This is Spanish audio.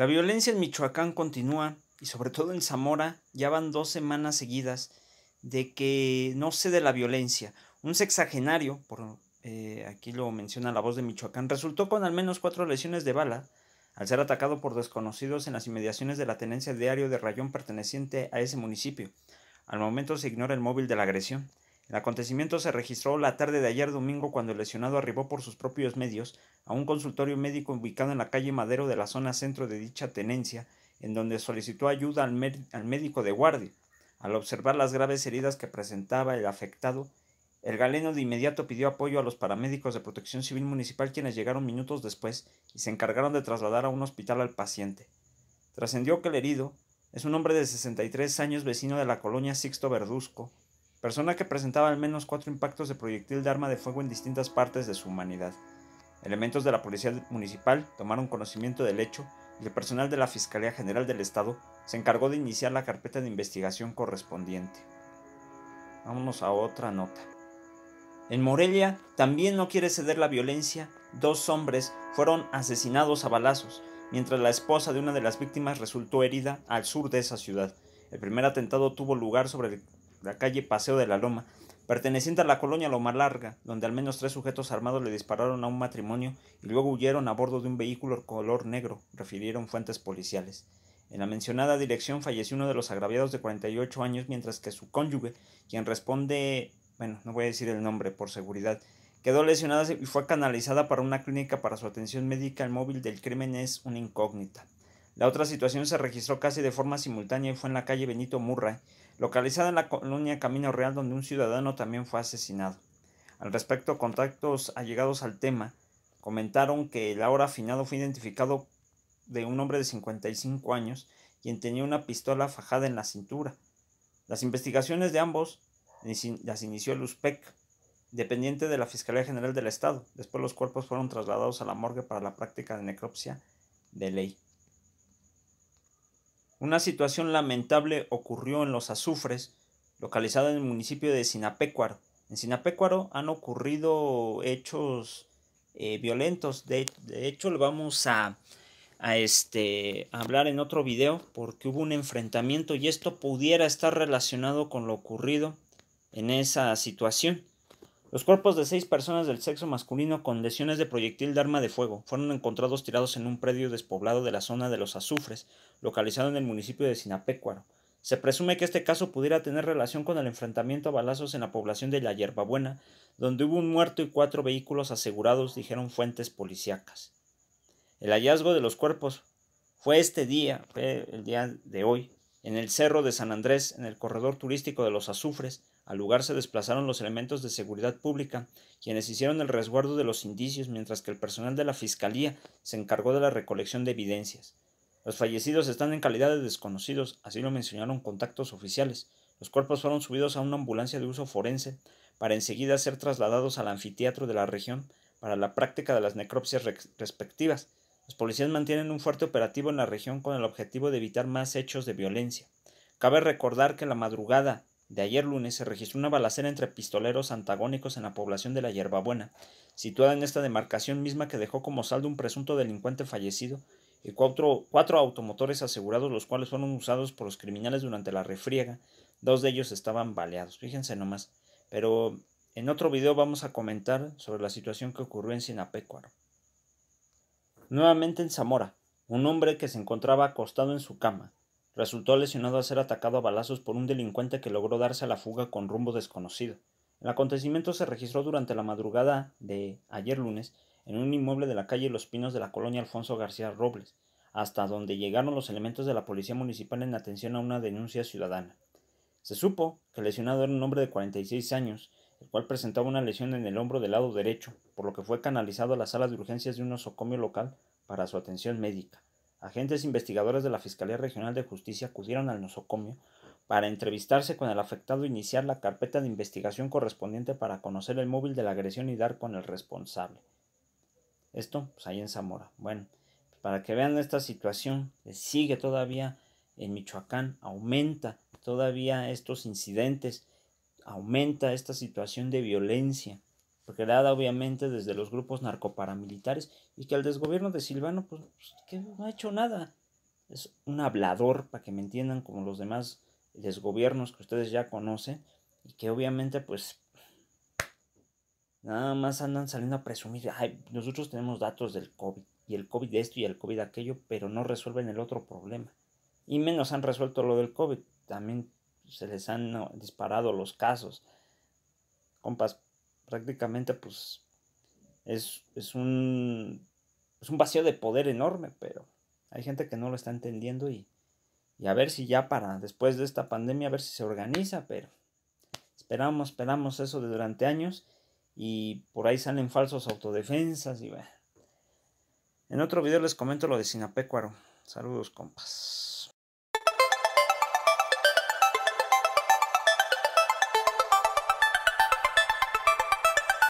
La violencia en Michoacán continúa y sobre todo en Zamora ya van dos semanas seguidas de que no de la violencia. Un sexagenario, por, eh, aquí lo menciona la voz de Michoacán, resultó con al menos cuatro lesiones de bala al ser atacado por desconocidos en las inmediaciones de la tenencia diario de Rayón perteneciente a ese municipio. Al momento se ignora el móvil de la agresión. El acontecimiento se registró la tarde de ayer domingo cuando el lesionado arribó por sus propios medios a un consultorio médico ubicado en la calle Madero de la zona centro de dicha tenencia, en donde solicitó ayuda al, médico de guardia. Al observar las graves heridas que presentaba el afectado, el galeno de inmediato pidió apoyo a los paramédicos de protección civil municipal quienes llegaron minutos después y se encargaron de trasladar a un hospital al paciente. Trascendió que el herido es un hombre de 63 años vecino de la colonia Sixto Verduzco, persona que presentaba al menos cuatro impactos de proyectil de arma de fuego en distintas partes de su humanidad. Elementos de la Policía Municipal tomaron conocimiento del hecho y el personal de la Fiscalía General del Estado se encargó de iniciar la carpeta de investigación correspondiente. Vámonos a otra nota. En Morelia también no quiere ceder la violencia. Dos hombres fueron asesinados a balazos, mientras la esposa de una de las víctimas resultó herida al sur de esa ciudad. El primer atentado tuvo lugar sobre el la calle Paseo de la Loma, perteneciente a la colonia Loma Larga, donde al menos tres sujetos armados le dispararon a un matrimonio y luego huyeron a bordo de un vehículo color negro, refirieron fuentes policiales. En la mencionada dirección falleció uno de los agraviados de 48 años, mientras que su cónyuge, quien responde, bueno, no voy a decir el nombre por seguridad, quedó lesionada y fue canalizada para una clínica para su atención médica. El móvil del crimen es una incógnita. La otra situación se registró casi de forma simultánea y fue en la calle Benito Murray, localizada en la colonia Camino Real donde un ciudadano también fue asesinado. Al respecto, contactos allegados al tema comentaron que el ahora afinado fue identificado de un hombre de 55 años quien tenía una pistola fajada en la cintura. Las investigaciones de ambos las inició el USPEC, dependiente de la Fiscalía General del Estado. Después los cuerpos fueron trasladados a la morgue para la práctica de necropsia de ley. Una situación lamentable ocurrió en los azufres, localizada en el municipio de Sinapecuaro. En Sinapecuaro han ocurrido hechos eh, violentos. De, hecho, lo vamos a, a, este, a hablar en otro video porque hubo un enfrentamiento y esto pudiera estar relacionado con lo ocurrido en esa situación. Los cuerpos de seis personas del sexo masculino con lesiones de proyectil de arma de fuego fueron encontrados tirados en un predio despoblado de la zona de los azufres, localizado en el municipio de Sinapecuaro. Se presume que este caso pudiera tener relación con el enfrentamiento a balazos en la población de La Hierbabuena, donde hubo un muerto y cuatro vehículos asegurados, dijeron fuentes policíacas. El hallazgo de los cuerpos fue este día, fue el día de hoy, en el cerro de San Andrés, en el corredor turístico de los Azufres, al lugar se desplazaron los elementos de seguridad pública, quienes hicieron el resguardo de los indicios, mientras que el personal de la Fiscalía se encargó de la recolección de evidencias. Los fallecidos están en calidad de desconocidos, así lo mencionaron contactos oficiales. Los cuerpos fueron subidos a una ambulancia de uso forense para enseguida ser trasladados al anfiteatro de la región para la práctica de las necropsias respectivas. Los policías mantienen un fuerte operativo en la región con el objetivo de evitar más hechos de violencia. Cabe recordar que la madrugada de ayer lunes se registró una balacera entre pistoleros antagónicos en la población de la Yerbabuena, situada en esta demarcación misma que dejó como saldo un presunto delincuente fallecido y cuatro, cuatro automotores asegurados, los cuales fueron usados por los criminales durante la refriega. Dos de ellos estaban baleados, fíjense nomás. Pero en otro video vamos a comentar sobre la situación que ocurrió en Sinapecuaro. Nuevamente en Zamora, un hombre que se encontraba acostado en su cama, Resultó lesionado a ser atacado a balazos por un delincuente que logró darse a la fuga con rumbo desconocido. El acontecimiento se registró durante la madrugada de ayer lunes en un inmueble de la calle Los Pinos de la colonia Alfonso García Robles, hasta donde llegaron los elementos de la Policía Municipal en atención a una denuncia ciudadana. Se supo que el lesionado era un hombre de 46 años, el cual presentaba una lesión en el hombro del lado derecho, por lo que fue canalizado a la sala de urgencias de un nosocomio local para su atención médica agentes investigadores de la Fiscalía Regional de Justicia acudieron al nosocomio para entrevistarse con el afectado e iniciar la carpeta de investigación correspondiente para conocer el móvil de la agresión y dar con el responsable. Esto, pues ahí en Zamora. Bueno, para que vean esta situación, eh, sigue todavía en Michoacán, aumenta todavía estos incidentes, aumenta esta situación de violencia creada obviamente desde los grupos narcoparamilitares y que al desgobierno de Silvano, pues, pues, que no ha hecho nada. Es un hablador, para que me entiendan, como los demás desgobiernos que ustedes ya conocen y que obviamente pues nada más andan saliendo a presumir, ay, nosotros tenemos datos del COVID y el COVID de esto y el COVID de aquello, pero no resuelven el otro problema. Y menos han resuelto lo del COVID, también se les han disparado los casos. Compas, prácticamente pues es, un, un vacío de poder enorme, pero hay gente que no lo está entendiendo y, y a ver si ya para después de esta pandemia, a ver si se organiza, pero esperamos, esperamos eso de durante años y por ahí salen falsos autodefensas y bueno. En otro video les comento lo de Sinapecuaro. Saludos, compas.